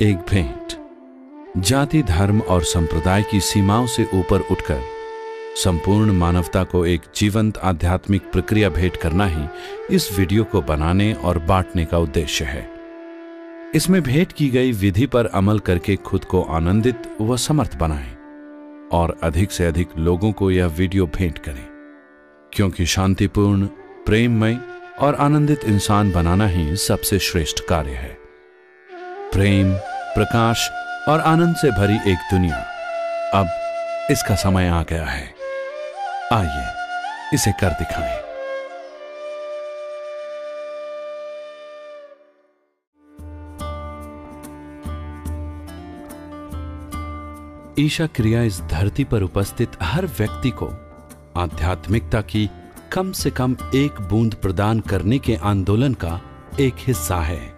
एक भेंट जाति धर्म और संप्रदाय की सीमाओं से ऊपर उठकर संपूर्ण मानवता को एक जीवंत आध्यात्मिक प्रक्रिया भेंट करना ही इस वीडियो को बनाने और बांटने का उद्देश्य है इसमें भेंट की गई विधि पर अमल करके खुद को आनंदित व समर्थ बनाएं और अधिक से अधिक लोगों को यह वीडियो भेंट करें क्योंकि शांतिपूर्ण प्रेममय और आनंदित इंसान बनाना ही सबसे श्रेष्ठ कार्य है प्रेम प्रकाश और आनंद से भरी एक दुनिया अब इसका समय आ गया है आइए इसे कर दिखाएं। ईशा क्रिया इस धरती पर उपस्थित हर व्यक्ति को आध्यात्मिकता की कम से कम एक बूंद प्रदान करने के आंदोलन का एक हिस्सा है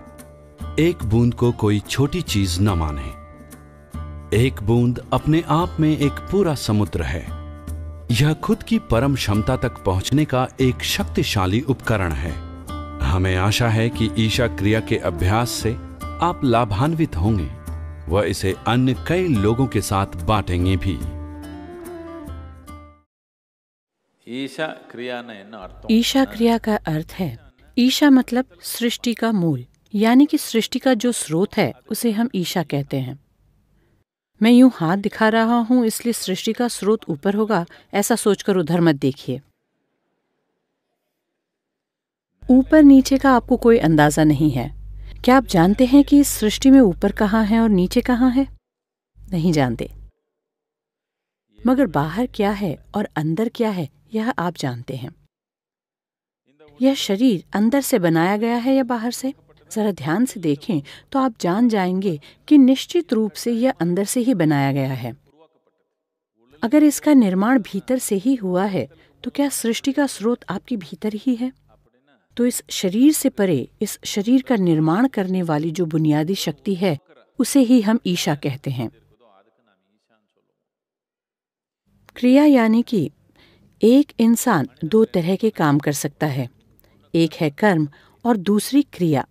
एक बूंद को कोई छोटी चीज न माने एक बूंद अपने आप में एक पूरा समुद्र है यह खुद की परम क्षमता तक पहुंचने का एक शक्तिशाली उपकरण है हमें आशा है कि ईशा क्रिया के अभ्यास से आप लाभान्वित होंगे वह इसे अन्य कई लोगों के साथ बांटेंगे भी ईशा क्रिया का अर्थ है ईशा मतलब सृष्टि का मूल यानी कि सृष्टि का जो स्रोत है उसे हम ईशा कहते हैं मैं यूं हाथ दिखा रहा हूं इसलिए सृष्टि का स्रोत ऊपर होगा ऐसा सोचकर उधर मत देखिए ऊपर नीचे का आपको कोई अंदाजा नहीं है क्या आप जानते हैं कि इस सृष्टि में ऊपर कहाँ है और नीचे कहाँ है नहीं जानते मगर बाहर क्या है और अंदर क्या है यह आप जानते हैं यह शरीर अंदर से बनाया गया है या बाहर से ज़रा ध्यान से देखें तो आप जान जाएंगे कि निश्चित रूप से यह अंदर से ही बनाया गया है अगर इसका निर्माण भीतर से ही हुआ है तो क्या सृष्टि का स्रोत आपके भीतर ही है तो इस शरीर से परे इस शरीर का निर्माण करने वाली जो बुनियादी शक्ति है उसे ही हम ईशा कहते हैं क्रिया यानी कि एक इंसान दो तरह के काम कर सकता है एक है कर्म और दूसरी क्रिया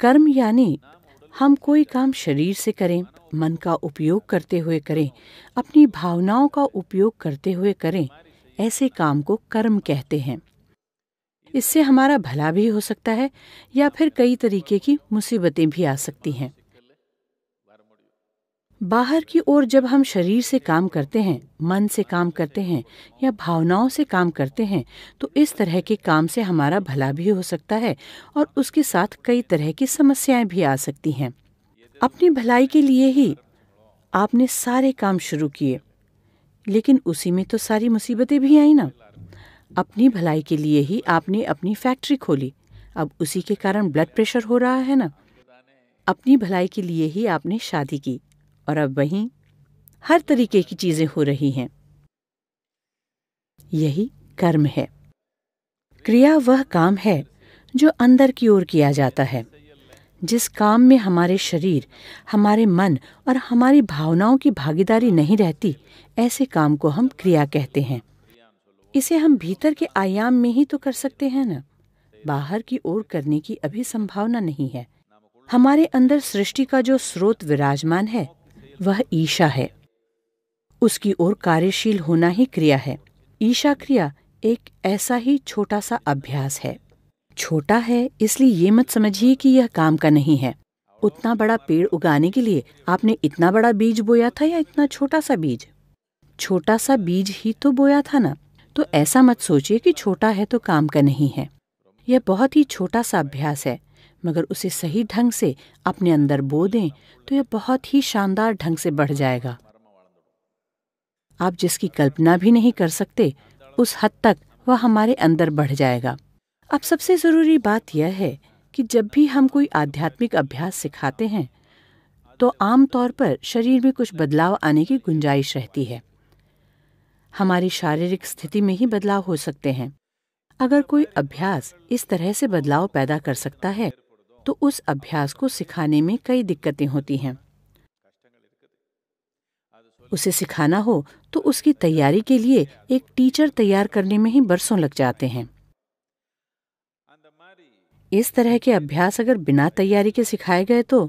कर्म यानी हम कोई काम शरीर से करें मन का उपयोग करते हुए करें अपनी भावनाओं का उपयोग करते हुए करें ऐसे काम को कर्म कहते हैं इससे हमारा भला भी हो सकता है या फिर कई तरीके की मुसीबतें भी आ सकती हैं बाहर की ओर जब हम शरीर से काम करते हैं मन से काम करते हैं या भावनाओं से काम करते हैं तो इस तरह के काम से हमारा भला भी हो सकता है और उसके साथ कई तरह की समस्याएं भी आ सकती हैं अपनी भलाई के लिए ही आपने सारे काम शुरू किए लेकिन उसी में तो सारी मुसीबतें भी आई ना अपनी भलाई के लिए ही आपने अपनी फैक्ट्री खोली अब उसी के कारण ब्लड प्रेशर हो रहा है ना अपनी भलाई के लिए ही आपने शादी की और अब वहीं हर तरीके की चीज़ें हो रही हैं यही कर्म है क्रिया वह काम है जो अंदर की ओर किया जाता है जिस काम में हमारे शरीर हमारे मन और हमारी भावनाओं की भागीदारी नहीं रहती ऐसे काम को हम क्रिया कहते हैं इसे हम भीतर के आयाम में ही तो कर सकते हैं ना बाहर की ओर करने की अभी संभावना नहीं है हमारे अंदर सृष्टि का जो स्रोत विराजमान है वह ईशा है उसकी ओर कार्यशील होना ही क्रिया है ईशा क्रिया एक ऐसा ही छोटा सा अभ्यास है छोटा है इसलिए ये मत समझिए कि यह काम का नहीं है उतना बड़ा पेड़ उगाने के लिए आपने इतना बड़ा बीज बोया था या इतना छोटा सा बीज छोटा सा बीज ही तो बोया था ना तो ऐसा मत सोचिए कि छोटा है तो काम का नहीं है यह बहुत ही छोटा सा अभ्यास है मगर उसे सही ढंग से अपने अंदर बो दें तो यह बहुत ही शानदार ढंग से बढ़ जाएगा आप जिसकी कल्पना भी नहीं कर सकते उस हद तक वह हमारे अंदर बढ़ जाएगा अब सबसे ज़रूरी बात यह है कि जब भी हम कोई आध्यात्मिक अभ्यास सिखाते हैं तो आमतौर पर शरीर में कुछ बदलाव आने की गुंजाइश रहती है हमारी शारीरिक स्थिति में ही बदलाव हो सकते हैं अगर कोई अभ्यास इस तरह से बदलाव पैदा कर सकता है तो उस अभ्यास को सिखाने में कई दिक्कतें होती हैं उसे सिखाना हो तो उसकी तैयारी के लिए एक टीचर तैयार करने में ही बरसों लग जाते हैं इस तरह के अभ्यास अगर बिना तैयारी के सिखाए गए तो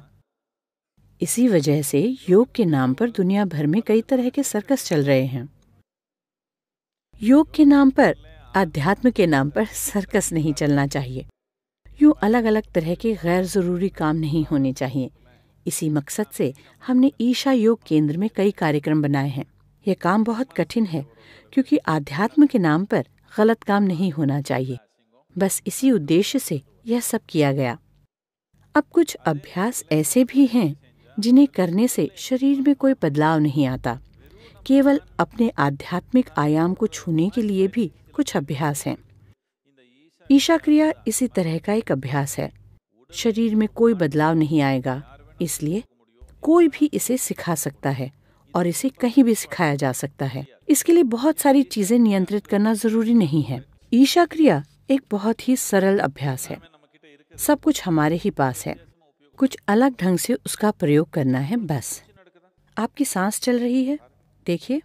इसी वजह से योग के नाम पर दुनिया भर में कई तरह के सर्कस चल रहे हैं योग के नाम पर आध्यात्म के नाम पर सर्कस नहीं चलना चाहिए यूँ अलग अलग तरह के गैर ज़रूरी काम नहीं होने चाहिए इसी मकसद से हमने ईशा योग केंद्र में कई कार्यक्रम बनाए हैं यह काम बहुत कठिन है क्योंकि आध्यात्म के नाम पर गलत काम नहीं होना चाहिए बस इसी उद्देश्य से यह सब किया गया अब कुछ अभ्यास ऐसे भी हैं जिन्हें करने से शरीर में कोई बदलाव नहीं आता केवल अपने आध्यात्मिक आयाम को छूने के लिए भी कुछ अभ्यास हैं ईशा क्रिया इसी तरह का एक अभ्यास है शरीर में कोई बदलाव नहीं आएगा इसलिए कोई भी इसे सिखा सकता है और इसे कहीं भी सिखाया जा सकता है इसके लिए बहुत सारी चीजें नियंत्रित करना जरूरी नहीं है ईशा क्रिया एक बहुत ही सरल अभ्यास है सब कुछ हमारे ही पास है कुछ अलग ढंग से उसका प्रयोग करना है बस आपकी सांस चल रही है देखिए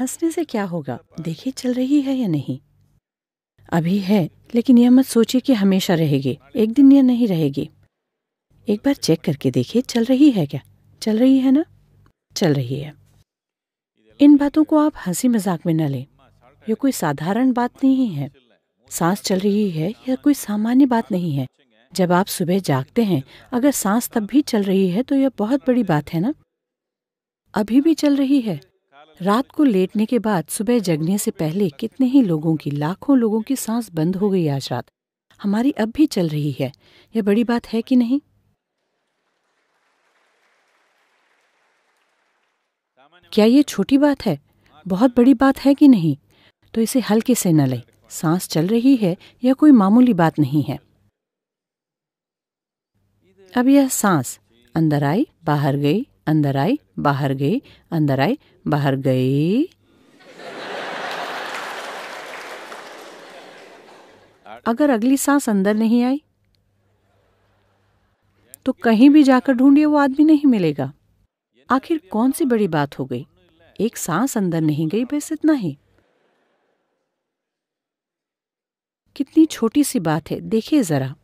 हंसने से क्या होगा देखिए चल रही है या नहीं अभी है लेकिन यह मत सोचिए कि हमेशा रहेगी एक दिन यह नहीं रहेगी एक बार चेक करके देखिए चल रही है क्या चल रही है ना चल रही है इन बातों को आप हंसी मजाक में न लें यह कोई साधारण बात नहीं है सांस चल रही है यह कोई सामान्य बात नहीं है जब आप सुबह जागते हैं अगर सांस तब भी चल रही है तो यह बहुत बड़ी बात है ना अभी भी चल रही है रात को लेटने के बाद सुबह जगने से पहले कितने ही लोगों की लाखों लोगों की सांस बंद हो गई आज रात हमारी अब भी चल रही है यह बड़ी बात है कि नहीं क्या ये छोटी बात है बहुत बड़ी बात है कि नहीं तो इसे हल्के से न ले सांस चल रही है यह कोई मामूली बात नहीं है अब यह सांस अंदर आई बाहर गई अंदर आई बाहर गई अंदर आई बाहर गई अगर अगली सांस अंदर नहीं आई तो कहीं भी जाकर ढूंढिए वो आदमी नहीं मिलेगा आखिर कौन सी बड़ी बात हो गई एक सांस अंदर नहीं गई बस इतना ही कितनी छोटी सी बात है देखिए जरा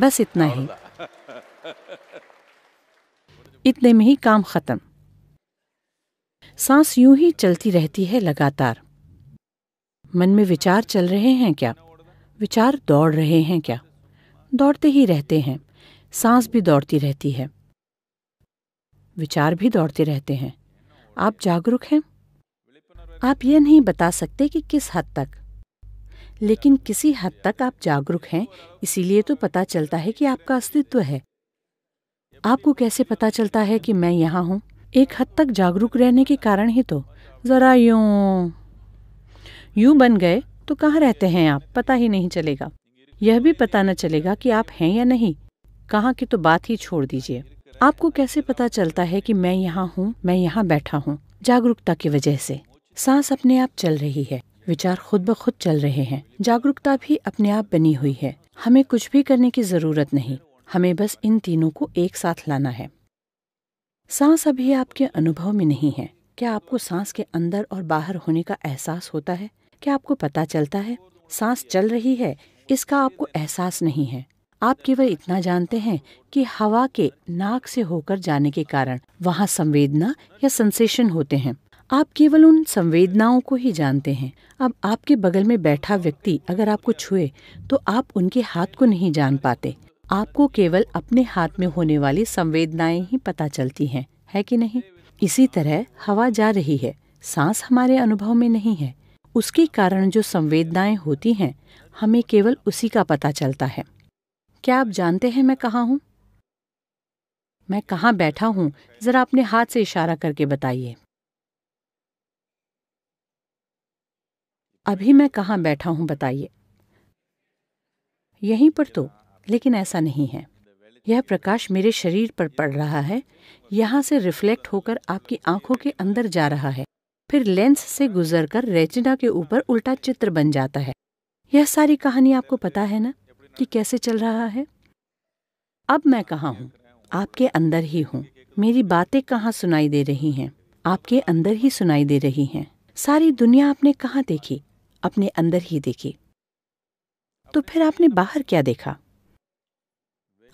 बस इतना ही इतने में ही काम खत्म सांस यूं ही चलती रहती है लगातार मन में विचार चल रहे हैं क्या विचार दौड़ रहे हैं क्या दौड़ते ही रहते हैं सांस भी दौड़ती रहती है विचार भी दौड़ते रहते हैं आप जागरूक हैं आप ये नहीं बता सकते कि किस हद तक लेकिन किसी हद तक आप जागरूक हैं इसीलिए तो पता चलता है कि आपका अस्तित्व है आपको कैसे पता चलता है कि मैं यहाँ हूँ एक हद तक जागरूक रहने के कारण ही तो ज़रा यूं यूं बन गए तो कहाँ रहते हैं आप पता ही नहीं चलेगा यह भी पता न चलेगा कि आप हैं या नहीं कहाँ की तो बात ही छोड़ दीजिए आपको कैसे पता चलता है कि मैं यहाँ हूँ मैं यहाँ बैठा हूँ जागरूकता की वजह से सांस अपने आप चल रही है विचार खुद ब खुद चल रहे हैं जागरूकता भी अपने आप बनी हुई है हमें कुछ भी करने की जरूरत नहीं हमें बस इन तीनों को एक साथ लाना है सांस अभी आपके अनुभव में नहीं है क्या आपको सांस के अंदर और बाहर होने का एहसास होता है क्या आपको पता चलता है सांस चल रही है इसका आपको एहसास नहीं है आप केवल इतना जानते हैं कि हवा के नाक से होकर जाने के कारण वहाँ संवेदना या सेंसेशन होते हैं आप केवल उन संवेदनाओं को ही जानते हैं अब आपके बगल में बैठा व्यक्ति अगर आपको छुए तो आप उनके हाथ को नहीं जान पाते आपको केवल अपने हाथ में होने वाली संवेदनाएं ही पता चलती हैं है कि नहीं इसी तरह हवा जा रही है सांस हमारे अनुभव में नहीं है उसके कारण जो संवेदनाएं होती हैं हमें केवल उसी का पता चलता है क्या आप जानते हैं मैं कहाँ हूँ मैं कहाँ बैठा हूँ जरा अपने हाथ से इशारा करके बताइए अभी मैं कहाँ बैठा हूँ बताइए यहीं पर तो लेकिन ऐसा नहीं है यह प्रकाश मेरे शरीर पर पड़ रहा है यहाँ से रिफ्लेक्ट होकर आपकी आंखों के अंदर जा रहा है फिर लेंस से गुजरकर रेटिना के ऊपर उल्टा चित्र बन जाता है यह सारी कहानी आपको पता है ना कि कैसे चल रहा है अब मैं कहाँ हूँ आपके अंदर ही हूँ मेरी बातें कहाँ सुनाई दे रही हैं आपके अंदर ही सुनाई दे रही हैं सारी दुनिया आपने कहाँ देखी अपने अंदर ही देखी तो फिर आपने बाहर क्या देखा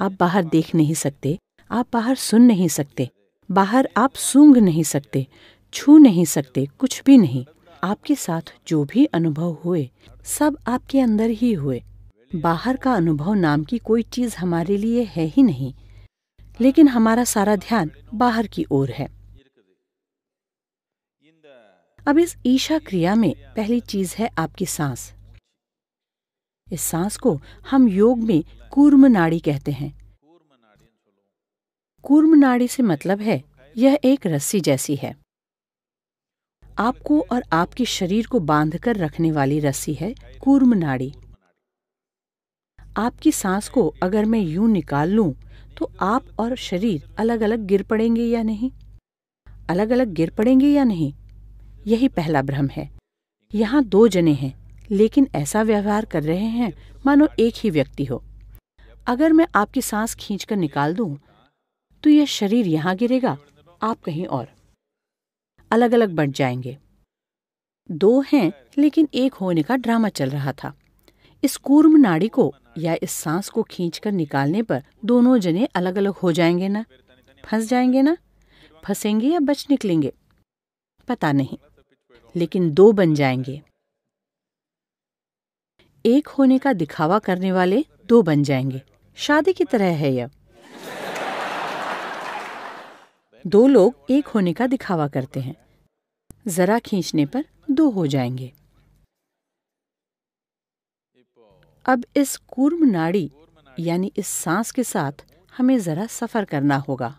आप बाहर देख नहीं सकते आप बाहर सुन नहीं सकते बाहर आप सूंघ नहीं सकते छू नहीं सकते कुछ भी नहीं आपके साथ जो भी अनुभव हुए सब आपके अंदर ही हुए बाहर का अनुभव नाम की कोई चीज हमारे लिए है ही नहीं लेकिन हमारा सारा ध्यान बाहर की ओर है अब इस ईशा क्रिया में पहली चीज है आपकी सांस इस सांस को हम योग में कूर्म नाड़ी कहते हैं कूर्म नाड़ी से मतलब है यह एक रस्सी जैसी है आपको और आपके शरीर को बांधकर रखने वाली रस्सी है कूर्म नाड़ी आपकी सांस को अगर मैं यूं निकाल लूं तो आप और शरीर अलग अलग गिर पड़ेंगे या नहीं अलग अलग गिर पड़ेंगे या नहीं यही पहला भ्रम है यहाँ दो जने हैं लेकिन ऐसा व्यवहार कर रहे हैं मानो एक ही व्यक्ति हो अगर मैं आपकी सांस खींचकर निकाल दूं, तो यह शरीर यहाँ गिरेगा आप कहीं और अलग अलग बंट जाएंगे दो हैं लेकिन एक होने का ड्रामा चल रहा था इस कूर्म नाड़ी को या इस सांस को खींचकर निकालने पर दोनों जने अलग अलग हो जाएंगे ना फंस जाएंगे ना फंसेंगे या बच निकलेंगे पता नहीं लेकिन दो बन जाएंगे एक होने का दिखावा करने वाले दो बन जाएंगे शादी की तरह है यह दो लोग एक होने का दिखावा करते हैं जरा खींचने पर दो हो जाएंगे अब इस कूर्म नाड़ी यानी इस सांस के साथ हमें जरा सफर करना होगा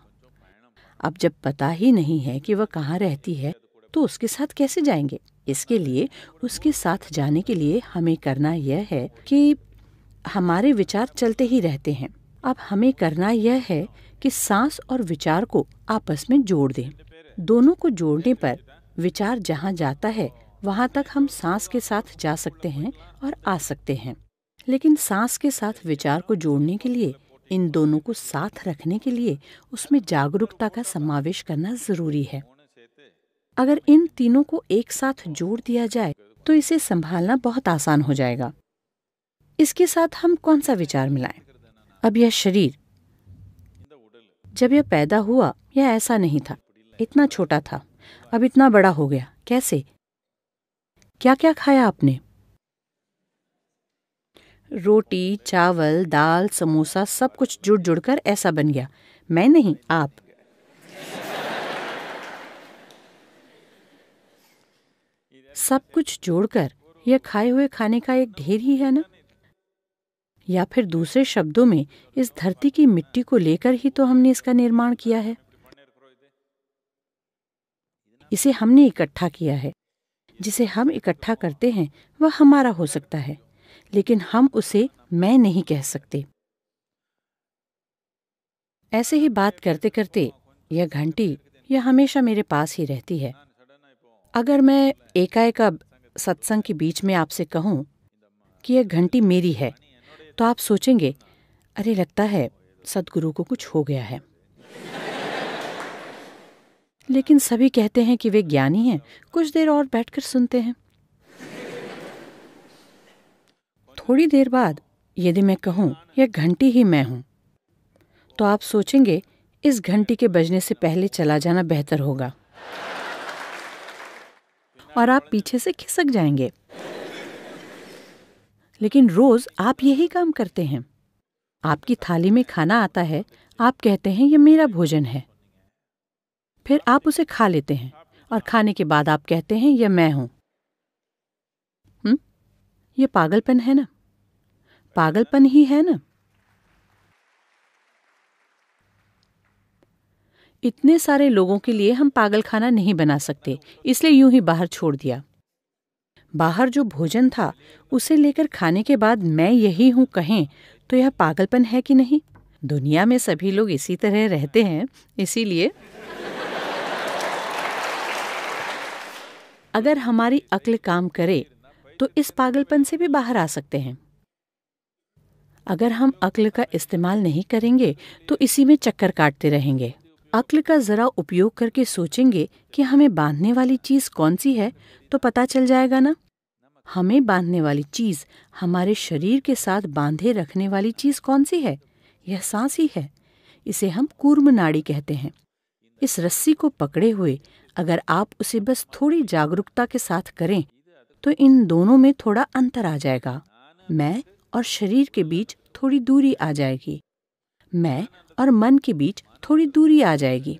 अब जब पता ही नहीं है कि वह कहाँ रहती है तो उसके साथ कैसे जाएंगे इसके लिए उसके साथ जाने के लिए हमें करना यह है कि हमारे विचार चलते ही रहते हैं अब हमें करना यह है कि सांस और विचार को आपस में जोड़ दें दोनों को जोड़ने पर विचार जहाँ जाता है वहाँ तक हम सांस के साथ जा सकते हैं और आ सकते हैं लेकिन सांस के साथ विचार को जोड़ने के लिए इन दोनों को साथ रखने के लिए उसमें जागरूकता का समावेश करना ज़रूरी है अगर इन तीनों को एक साथ जोड़ दिया जाए तो इसे संभालना बहुत आसान हो जाएगा इसके साथ हम कौन सा विचार मिलाएं? अब यह शरीर जब यह पैदा हुआ यह ऐसा नहीं था इतना छोटा था अब इतना बड़ा हो गया कैसे क्या क्या खाया आपने रोटी चावल दाल समोसा सब कुछ जुड़ जुड़ कर ऐसा बन गया मैं नहीं आप सब कुछ जोड़कर यह खाए हुए खाने का एक ढेर ही है ना या फिर दूसरे शब्दों में इस धरती की मिट्टी को लेकर ही तो हमने इसका निर्माण किया है इसे हमने इकट्ठा किया है जिसे हम इकट्ठा करते हैं वह हमारा हो सकता है लेकिन हम उसे मैं नहीं कह सकते ऐसे ही बात करते करते यह घंटी यह हमेशा मेरे पास ही रहती है अगर मैं एकाएक अब सत्संग के बीच में आपसे कहूं कि यह घंटी मेरी है तो आप सोचेंगे अरे लगता है सदगुरु को कुछ हो गया है लेकिन सभी कहते हैं कि वे ज्ञानी हैं कुछ देर और बैठकर सुनते हैं थोड़ी देर बाद यदि मैं कहूँ यह घंटी ही मैं हूं तो आप सोचेंगे इस घंटी के बजने से पहले चला जाना बेहतर होगा और आप पीछे से खिसक जाएंगे लेकिन रोज आप यही काम करते हैं आपकी थाली में खाना आता है आप कहते हैं यह मेरा भोजन है फिर आप उसे खा लेते हैं और खाने के बाद आप कहते हैं यह मैं हूं हम्म यह पागलपन है ना पागलपन ही है ना इतने सारे लोगों के लिए हम पागलखाना नहीं बना सकते इसलिए यूं ही बाहर छोड़ दिया बाहर जो भोजन था उसे लेकर खाने के बाद मैं यही हूँ कहें तो यह पागलपन है कि नहीं दुनिया में सभी लोग इसी तरह रहते हैं इसीलिए अगर हमारी अक्ल काम करे तो इस पागलपन से भी बाहर आ सकते हैं अगर हम अक्ल का इस्तेमाल नहीं करेंगे तो इसी में चक्कर काटते रहेंगे अक्ल का ज़रा उपयोग करके सोचेंगे कि हमें बांधने वाली चीज़ कौन सी है तो पता चल जाएगा ना हमें बांधने वाली चीज़ हमारे शरीर के साथ बांधे रखने वाली चीज़ कौन सी है यह सांस ही है इसे हम कूर्म नाड़ी कहते हैं इस रस्सी को पकड़े हुए अगर आप उसे बस थोड़ी जागरूकता के साथ करें तो इन दोनों में थोड़ा अंतर आ जाएगा मैं और शरीर के बीच थोड़ी दूरी आ जाएगी मैं और मन के बीच थोड़ी दूरी आ जाएगी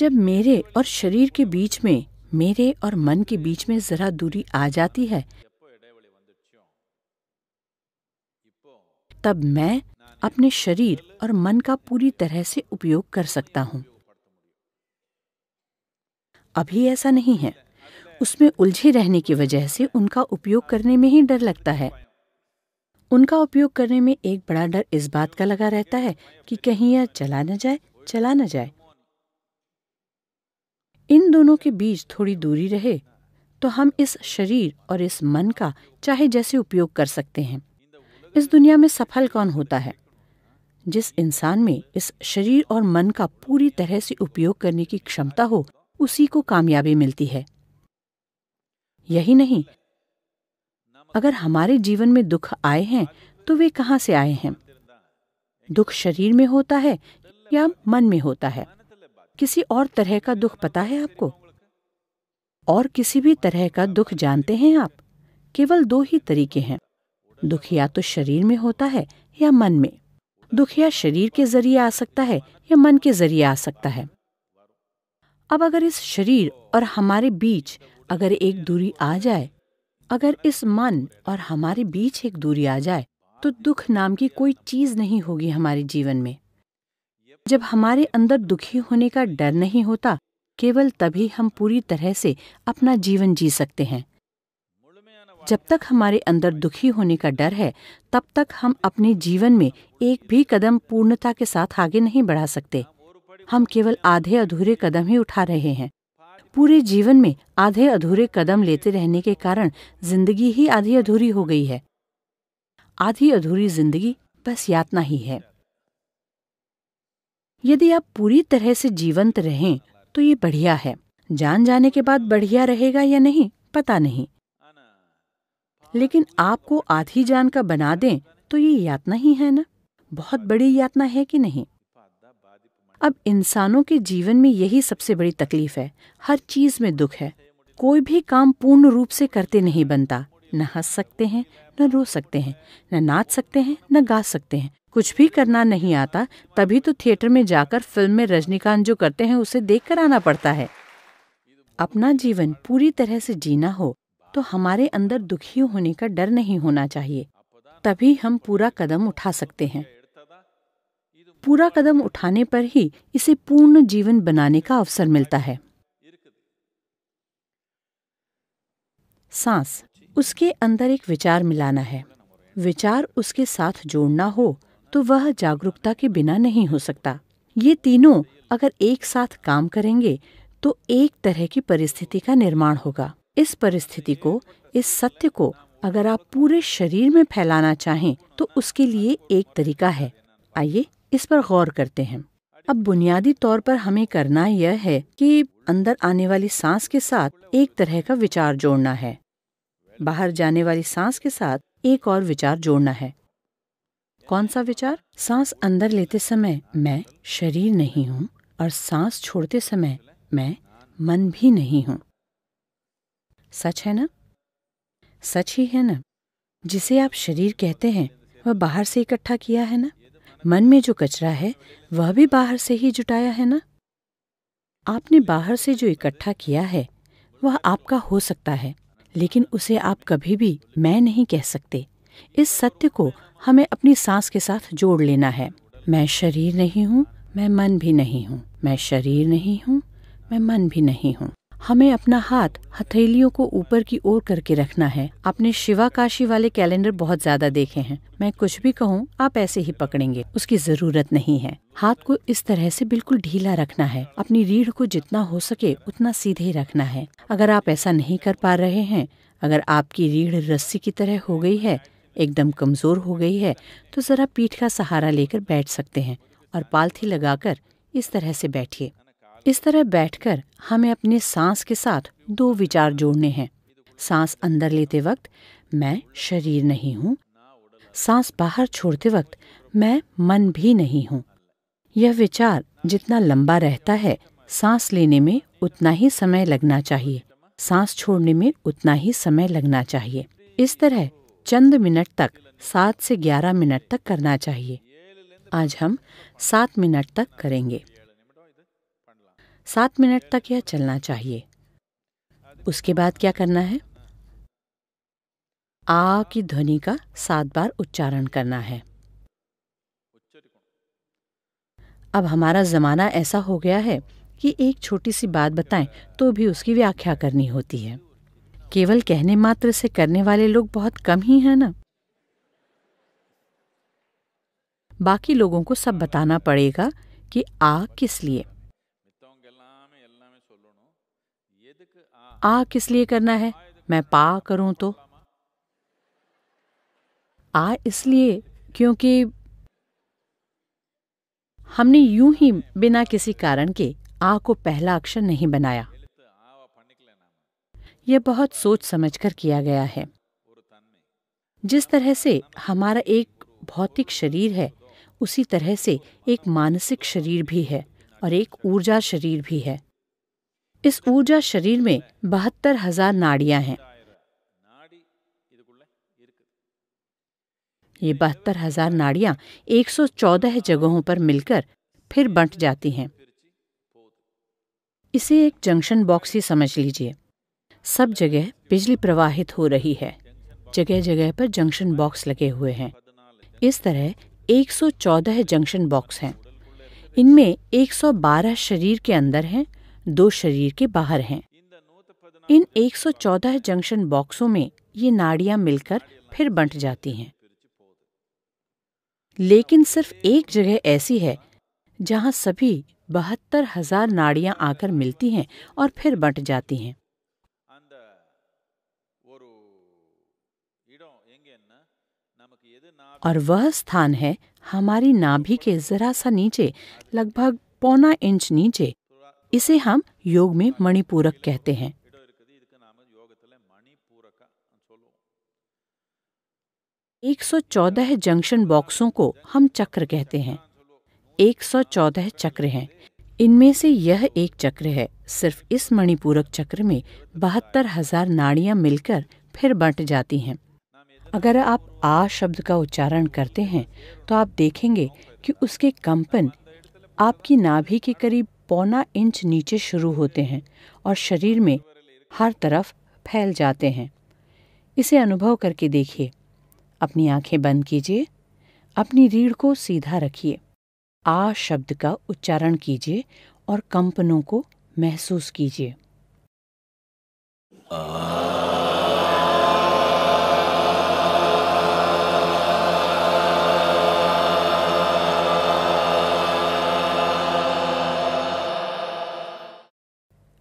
जब मेरे और शरीर के बीच में मेरे और मन के बीच में जरा दूरी आ जाती है तब मैं अपने शरीर और मन का पूरी तरह से उपयोग कर सकता हूँ अभी ऐसा नहीं है उसमें उलझे रहने की वजह से उनका उपयोग करने में ही डर लगता है उनका उपयोग करने में एक बड़ा डर इस बात का लगा रहता है कि कहीं यह चला न जाए चला न जाए इन दोनों के बीच थोड़ी दूरी रहे तो हम इस शरीर और इस मन का चाहे जैसे उपयोग कर सकते हैं इस दुनिया में सफल कौन होता है जिस इंसान में इस शरीर और मन का पूरी तरह से उपयोग करने की क्षमता हो उसी को कामयाबी मिलती है यही नहीं अगर हमारे जीवन में दुख आए हैं तो वे कहाँ से आए हैं दुख शरीर में होता है या मन में होता है किसी और तरह का दुख पता है आपको और किसी भी तरह का दुख जानते हैं आप केवल दो ही तरीके हैं दुख या तो शरीर में होता है या मन में दुख या शरीर के जरिए आ सकता है या मन के जरिए आ सकता है अब अगर इस शरीर और हमारे बीच अगर एक दूरी आ जाए अगर इस मन और हमारे बीच एक दूरी आ जाए तो दुख नाम की कोई चीज नहीं होगी हमारे जीवन में जब हमारे अंदर दुखी होने का डर नहीं होता केवल तभी हम पूरी तरह से अपना जीवन जी सकते हैं जब तक हमारे अंदर दुखी होने का डर है तब तक हम अपने जीवन में एक भी कदम पूर्णता के साथ आगे नहीं बढ़ा सकते हम केवल आधे अधूरे कदम ही उठा रहे हैं पूरे जीवन में आधे अधूरे कदम लेते रहने के कारण जिंदगी ही आधी अधूरी हो गई है आधी अधूरी जिंदगी बस यातना ही है यदि आप पूरी तरह से जीवंत रहें तो ये बढ़िया है जान जाने के बाद बढ़िया रहेगा या नहीं पता नहीं लेकिन आपको आधी जान का बना दें तो ये यातना ही है ना बहुत बड़ी यातना है कि नहीं अब इंसानों के जीवन में यही सबसे बड़ी तकलीफ है हर चीज में दुख है कोई भी काम पूर्ण रूप से करते नहीं बनता न हंस सकते हैं न रो सकते हैं न नाच सकते हैं न गा सकते हैं कुछ भी करना नहीं आता तभी तो थिएटर में जाकर फिल्म में रजनीकांत जो करते हैं उसे देख कर आना पड़ता है अपना जीवन पूरी तरह से जीना हो तो हमारे अंदर दुखी होने का डर नहीं होना चाहिए तभी हम पूरा कदम उठा सकते हैं पूरा कदम उठाने पर ही इसे पूर्ण जीवन बनाने का अवसर मिलता है सांस उसके अंदर एक विचार मिलाना है विचार उसके साथ जोड़ना हो तो वह जागरूकता के बिना नहीं हो सकता ये तीनों अगर एक साथ काम करेंगे तो एक तरह की परिस्थिति का निर्माण होगा इस परिस्थिति को इस सत्य को अगर आप पूरे शरीर में फैलाना चाहें तो उसके लिए एक तरीका है आइए इस पर गौर करते हैं अब बुनियादी तौर पर हमें करना यह है कि अंदर आने वाली सांस के साथ एक तरह का विचार जोड़ना है बाहर जाने वाली सांस के साथ एक और विचार जोड़ना है कौन सा विचार सांस अंदर लेते समय मैं शरीर नहीं हूँ और सांस छोड़ते समय मैं मन भी नहीं हूँ सच है ना सच ही है ना जिसे आप शरीर कहते हैं वह बाहर से इकट्ठा किया है ना मन में जो कचरा है वह भी बाहर से ही जुटाया है ना आपने बाहर से जो इकट्ठा किया है वह आपका हो सकता है लेकिन उसे आप कभी भी मैं नहीं कह सकते इस सत्य को हमें अपनी सांस के साथ जोड़ लेना है मैं शरीर नहीं हूँ मैं मन भी नहीं हूँ मैं शरीर नहीं हूँ मैं मन भी नहीं हूँ हमें अपना हाथ हथेलियों को ऊपर की ओर करके रखना है आपने काशी वाले कैलेंडर बहुत ज्यादा देखे हैं मैं कुछ भी कहूँ आप ऐसे ही पकड़ेंगे उसकी जरूरत नहीं है हाथ को इस तरह से बिल्कुल ढीला रखना है अपनी रीढ़ को जितना हो सके उतना सीधे रखना है अगर आप ऐसा नहीं कर पा रहे हैं अगर आपकी रीढ़ रस्सी की तरह हो गई है एकदम कमजोर हो गई है तो जरा पीठ का सहारा लेकर बैठ सकते हैं और पालथी लगाकर इस तरह से बैठिए इस तरह बैठकर हमें अपने सांस के साथ दो विचार जोड़ने हैं सांस अंदर लेते वक्त मैं शरीर नहीं हूँ सांस बाहर छोड़ते वक्त मैं मन भी नहीं हूँ यह विचार जितना लंबा रहता है सांस लेने में उतना ही समय लगना चाहिए सांस छोड़ने में उतना ही समय लगना चाहिए इस तरह चंद मिनट तक सात से ग्यारह मिनट तक करना चाहिए आज हम सात मिनट तक करेंगे सात मिनट तक यह चलना चाहिए उसके बाद क्या करना है आ की ध्वनि का सात बार उच्चारण करना है अब हमारा ज़माना ऐसा हो गया है कि एक छोटी सी बात बताएं तो भी उसकी व्याख्या करनी होती है केवल कहने मात्र से करने वाले लोग बहुत कम ही हैं ना बाकी लोगों को सब बताना पड़ेगा कि आ किस लिए आ किस लिए करना है मैं पा करूं तो आ इसलिए क्योंकि हमने यूं ही बिना किसी कारण के आ को पहला अक्षर नहीं बनाया यह बहुत सोच समझकर किया गया है जिस तरह से हमारा एक भौतिक शरीर है उसी तरह से एक मानसिक शरीर भी है और एक ऊर्जा शरीर भी है इस ऊर्जा शरीर में बहत्तर हजार नाड़ियां हैं ये बहत्तर हजार नाड़ियां 114 जगहों पर मिलकर फिर बंट जाती हैं इसे एक जंक्शन बॉक्स ही समझ लीजिए सब जगह बिजली प्रवाहित हो रही है जगह जगह पर जंक्शन बॉक्स लगे हुए हैं इस तरह 114 जंक्शन बॉक्स हैं इनमें 112 शरीर के अंदर हैं दो शरीर के बाहर हैं इन 114 जंक्शन बॉक्सों में ये नाड़ियां मिलकर फिर बंट जाती हैं लेकिन सिर्फ एक जगह ऐसी है जहां सभी बहत्तर हजार नाड़ियां आकर मिलती हैं और फिर बंट जाती हैं और वह स्थान है हमारी नाभि के जरा सा नीचे लगभग पौना इंच नीचे इसे हम योग में मणिपूरक कहते हैं एक सौ चौदह जंक्शन बॉक्सों को हम चक्र कहते हैं एक सौ चौदह चक्र हैं इनमें से यह एक चक्र है सिर्फ इस मणिपूरक चक्र में बहत्तर हजार नाड़ियां मिलकर फिर बंट जाती हैं अगर आप आ शब्द का उच्चारण करते हैं तो आप देखेंगे कि उसके कंपन आपकी नाभि के करीब पौना इंच नीचे शुरू होते हैं और शरीर में हर तरफ फैल जाते हैं इसे अनुभव करके देखिए अपनी आंखें बंद कीजिए अपनी रीढ़ को सीधा रखिए आ शब्द का उच्चारण कीजिए और कंपनों को महसूस कीजिए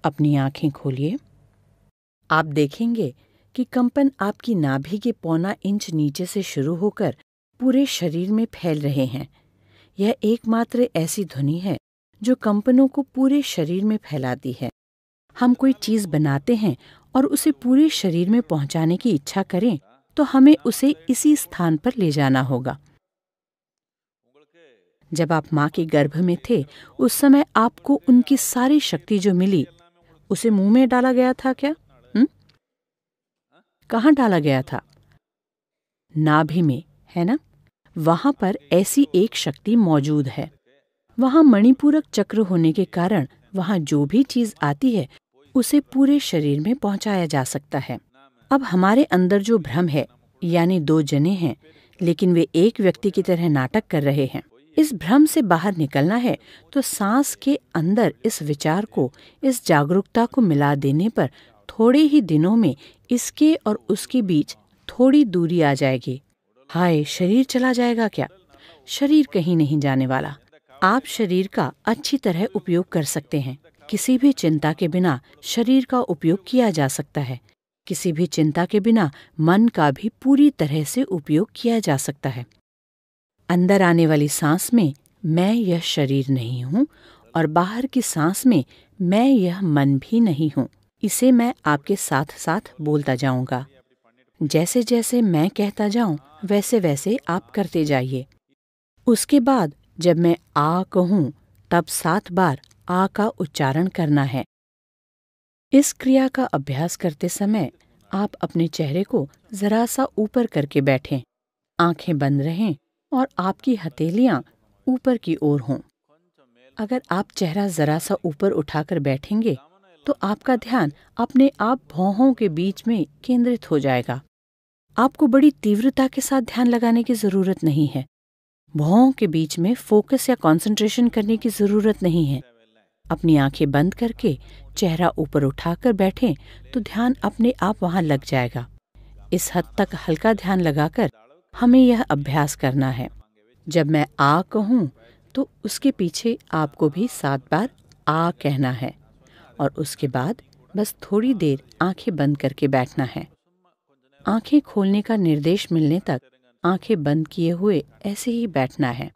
अपनी आंखें खोलिए आप देखेंगे कि कंपन आपकी नाभि के पौना इंच नीचे से शुरू होकर पूरे शरीर में फैल रहे हैं यह एकमात्र ऐसी ध्वनि है जो कंपनों को पूरे शरीर में फैलाती है हम कोई चीज बनाते हैं और उसे पूरे शरीर में पहुंचाने की इच्छा करें तो हमें उसे इसी स्थान पर ले जाना होगा जब आप माँ के गर्भ में थे उस समय आपको उनकी सारी शक्ति जो मिली उसे मुंह में डाला गया था क्या कहाँ डाला गया था नाभि में है ना वहां पर ऐसी एक शक्ति मौजूद है वहां मणिपूरक चक्र होने के कारण वहां जो भी चीज आती है उसे पूरे शरीर में पहुंचाया जा सकता है अब हमारे अंदर जो भ्रम है यानी दो जने हैं लेकिन वे एक व्यक्ति की तरह नाटक कर रहे हैं इस भ्रम से बाहर निकलना है तो सांस के अंदर इस विचार को इस जागरूकता को मिला देने पर थोड़े ही दिनों में इसके और उसके बीच थोड़ी दूरी आ जाएगी हाय शरीर चला जाएगा क्या शरीर कहीं नहीं जाने वाला आप शरीर का अच्छी तरह उपयोग कर सकते हैं किसी भी चिंता के बिना शरीर का उपयोग किया जा सकता है किसी भी चिंता के बिना मन का भी पूरी तरह से उपयोग किया जा सकता है अंदर आने वाली सांस में मैं यह शरीर नहीं हूँ और बाहर की सांस में मैं यह मन भी नहीं हूँ इसे मैं आपके साथ साथ बोलता जाऊंगा जैसे जैसे मैं कहता जाऊं वैसे वैसे आप करते जाइए उसके बाद जब मैं आ कहूँ तब सात बार आ का उच्चारण करना है इस क्रिया का अभ्यास करते समय आप अपने चेहरे को जरा सा ऊपर करके बैठें आंखें बंद रहें और आपकी हथेलियाँ ऊपर की ओर हों अगर आप चेहरा जरा सा ऊपर उठाकर बैठेंगे तो आपका ध्यान अपने आप भौहों के बीच में केंद्रित हो जाएगा आपको बड़ी तीव्रता के साथ ध्यान लगाने की जरूरत नहीं है भौहों के बीच में फोकस या कंसंट्रेशन करने की जरूरत नहीं है अपनी आंखें बंद करके चेहरा ऊपर उठाकर बैठें तो ध्यान अपने आप वहां लग जाएगा इस हद तक हल्का ध्यान लगाकर हमें यह अभ्यास करना है जब मैं आ कहूँ तो उसके पीछे आपको भी सात बार आ कहना है और उसके बाद बस थोड़ी देर आंखें बंद करके बैठना है आंखें खोलने का निर्देश मिलने तक आंखें बंद किए हुए ऐसे ही बैठना है